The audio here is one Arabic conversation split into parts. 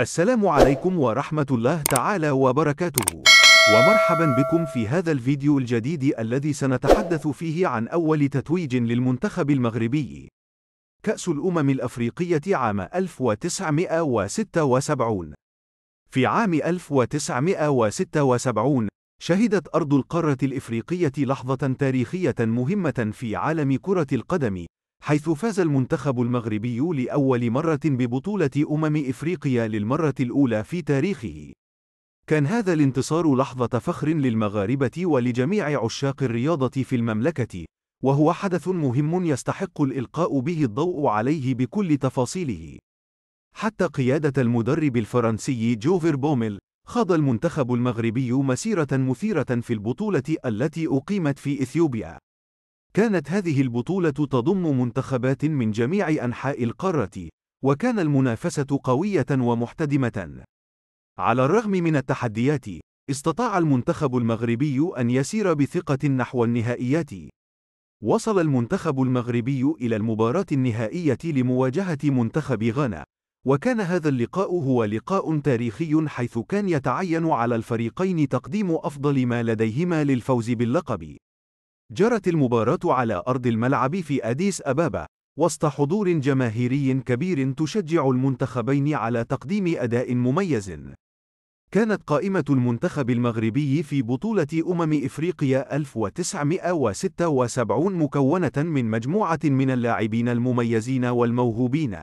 السلام عليكم ورحمة الله تعالى وبركاته ومرحبا بكم في هذا الفيديو الجديد الذي سنتحدث فيه عن أول تتويج للمنتخب المغربي كأس الأمم الأفريقية عام 1976 في عام 1976 شهدت أرض القارة الإفريقية لحظة تاريخية مهمة في عالم كرة القدم حيث فاز المنتخب المغربي لأول مرة ببطولة أمم إفريقيا للمرة الأولى في تاريخه. كان هذا الانتصار لحظة فخر للمغاربة ولجميع عشاق الرياضة في المملكة، وهو حدث مهم يستحق الإلقاء به الضوء عليه بكل تفاصيله. حتى قيادة المدرب الفرنسي جوفر بوميل، خاض المنتخب المغربي مسيرة مثيرة في البطولة التي أقيمت في إثيوبيا. كانت هذه البطولة تضم منتخبات من جميع أنحاء القارة، وكان المنافسة قوية ومحتدمة. على الرغم من التحديات، استطاع المنتخب المغربي أن يسير بثقة نحو النهائيات. وصل المنتخب المغربي إلى المباراة النهائية لمواجهة منتخب غانا، وكان هذا اللقاء هو لقاء تاريخي حيث كان يتعين على الفريقين تقديم أفضل ما لديهما للفوز باللقب. جرت المباراة على أرض الملعب في أديس أبابا، وسط حضور جماهيري كبير تشجع المنتخبين على تقديم أداء مميز. كانت قائمة المنتخب المغربي في بطولة أمم إفريقيا 1976 مكونة من مجموعة من اللاعبين المميزين والموهوبين.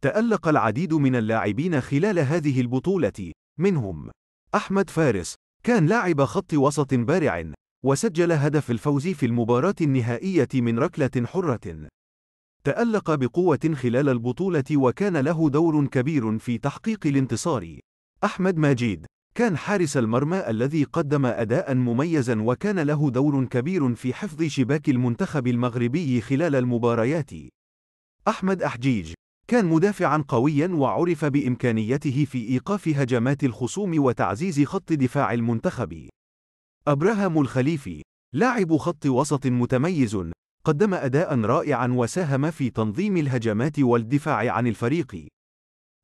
تألق العديد من اللاعبين خلال هذه البطولة، منهم أحمد فارس، كان لاعب خط وسط بارع، وسجل هدف الفوز في المباراة النهائية من ركلة حرة. تألق بقوة خلال البطولة وكان له دور كبير في تحقيق الانتصار. أحمد ماجيد كان حارس المرمى الذي قدم أداءً مميزًا وكان له دور كبير في حفظ شباك المنتخب المغربي خلال المباريات. أحمد أحجيج كان مدافعًا قويًا وعرف بإمكانيته في إيقاف هجمات الخصوم وتعزيز خط دفاع المنتخب. أبراهام الخليفي لاعب خط وسط متميز قدم أداء رائعا وساهم في تنظيم الهجمات والدفاع عن الفريق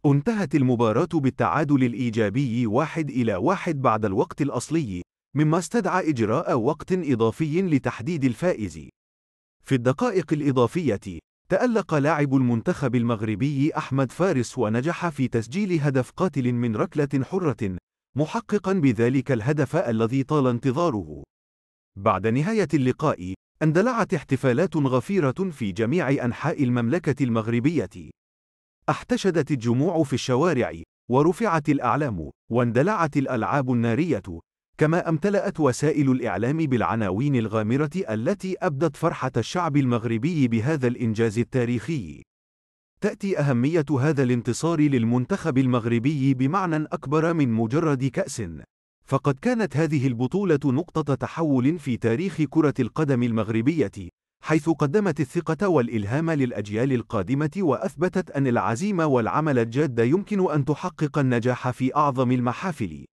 انتهت المباراة بالتعادل الإيجابي واحد إلى واحد بعد الوقت الأصلي مما استدعى إجراء وقت إضافي لتحديد الفائز في الدقائق الإضافية تألق لاعب المنتخب المغربي أحمد فارس ونجح في تسجيل هدف قاتل من ركلة حرة محققا بذلك الهدف الذي طال انتظاره. بعد نهاية اللقاء، اندلعت احتفالات غفيرة في جميع أنحاء المملكة المغربية. احتشدت الجموع في الشوارع، ورفعت الأعلام، واندلعت الألعاب النارية، كما امتلأت وسائل الإعلام بالعناوين الغامرة التي أبدت فرحة الشعب المغربي بهذا الإنجاز التاريخي. تأتي أهمية هذا الانتصار للمنتخب المغربي بمعنى أكبر من مجرد كأس. فقد كانت هذه البطولة نقطة تحول في تاريخ كرة القدم المغربية، حيث قدمت الثقة والإلهام للأجيال القادمة وأثبتت أن العزيمة والعمل الجاد يمكن أن تحقق النجاح في أعظم المحافل.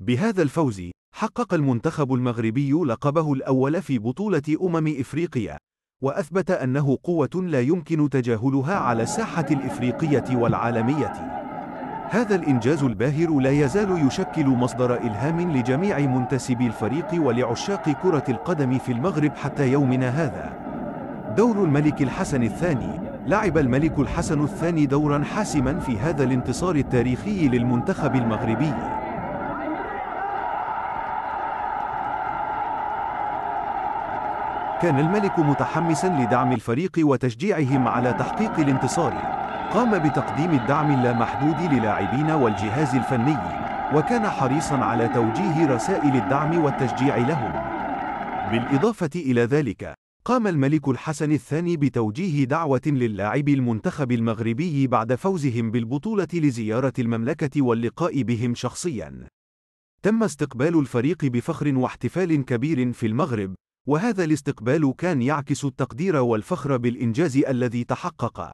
بهذا الفوز، حقق المنتخب المغربي لقبه الأول في بطولة أمم إفريقيا، وأثبت أنه قوة لا يمكن تجاهلها على الساحة الإفريقية والعالمية. هذا الإنجاز الباهر لا يزال يشكل مصدر إلهام لجميع منتسبي الفريق ولعشاق كرة القدم في المغرب حتى يومنا هذا. دور الملك الحسن الثاني لعب الملك الحسن الثاني دورا حاسما في هذا الانتصار التاريخي للمنتخب المغربي كان الملك متحمسا لدعم الفريق وتشجيعهم على تحقيق الانتصار قام بتقديم الدعم اللامحدود للاعبين والجهاز الفني وكان حريصا على توجيه رسائل الدعم والتشجيع لهم بالإضافة إلى ذلك قام الملك الحسن الثاني بتوجيه دعوة للاعبي المنتخب المغربي بعد فوزهم بالبطولة لزيارة المملكة واللقاء بهم شخصياً. تم استقبال الفريق بفخر واحتفال كبير في المغرب، وهذا الاستقبال كان يعكس التقدير والفخر بالإنجاز الذي تحقق.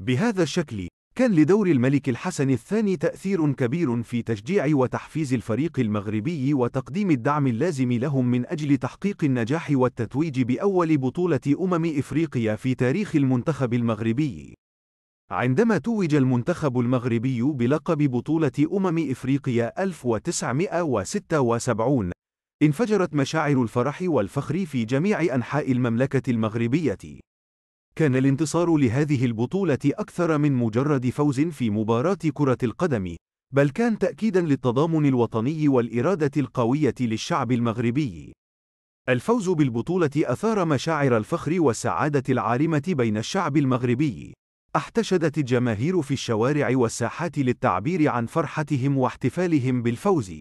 بهذا الشكل، كان لدور الملك الحسن الثاني تأثير كبير في تشجيع وتحفيز الفريق المغربي وتقديم الدعم اللازم لهم من أجل تحقيق النجاح والتتويج بأول بطولة أمم إفريقيا في تاريخ المنتخب المغربي. عندما توج المنتخب المغربي بلقب بطولة أمم إفريقيا 1976 انفجرت مشاعر الفرح والفخر في جميع أنحاء المملكة المغربية. كان الانتصار لهذه البطولة أكثر من مجرد فوز في مباراة كرة القدم، بل كان تأكيدًا للتضامن الوطني والإرادة القوية للشعب المغربي. الفوز بالبطولة أثار مشاعر الفخر والسعادة العارمة بين الشعب المغربي. احتشدت الجماهير في الشوارع والساحات للتعبير عن فرحتهم واحتفالهم بالفوز.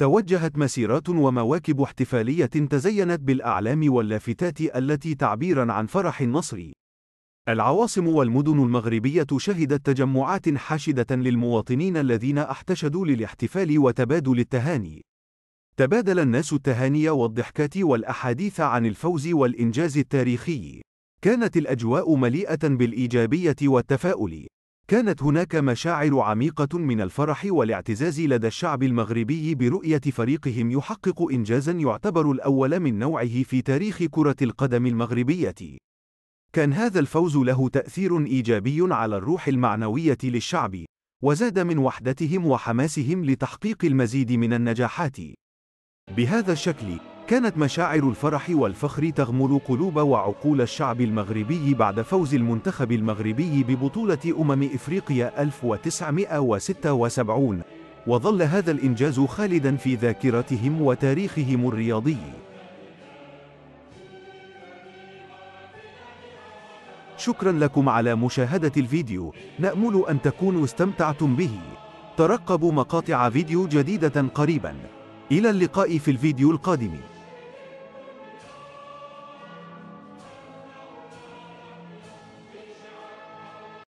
توجهت مسيرات ومواكب احتفالية تزينت بالأعلام واللافتات التي تعبيرًا عن فرح النصر. العواصم والمدن المغربية شهدت تجمعات حاشدة للمواطنين الذين احتشدوا للاحتفال وتبادل التهاني. تبادل الناس التهاني والضحكات والأحاديث عن الفوز والإنجاز التاريخي. كانت الأجواء مليئة بالإيجابية والتفاؤل. كانت هناك مشاعر عميقة من الفرح والاعتزاز لدى الشعب المغربي برؤية فريقهم يحقق إنجازا يعتبر الأول من نوعه في تاريخ كرة القدم المغربية. كان هذا الفوز له تأثير إيجابي على الروح المعنوية للشعب، وزاد من وحدتهم وحماسهم لتحقيق المزيد من النجاحات. بهذا الشكل، كانت مشاعر الفرح والفخر تغمر قلوب وعقول الشعب المغربي بعد فوز المنتخب المغربي ببطولة أمم إفريقيا 1976 وظل هذا الإنجاز خالداً في ذاكرتهم وتاريخهم الرياضي شكراً لكم على مشاهدة الفيديو نأمل أن تكونوا استمتعتم به ترقبوا مقاطع فيديو جديدة قريباً إلى اللقاء في الفيديو القادم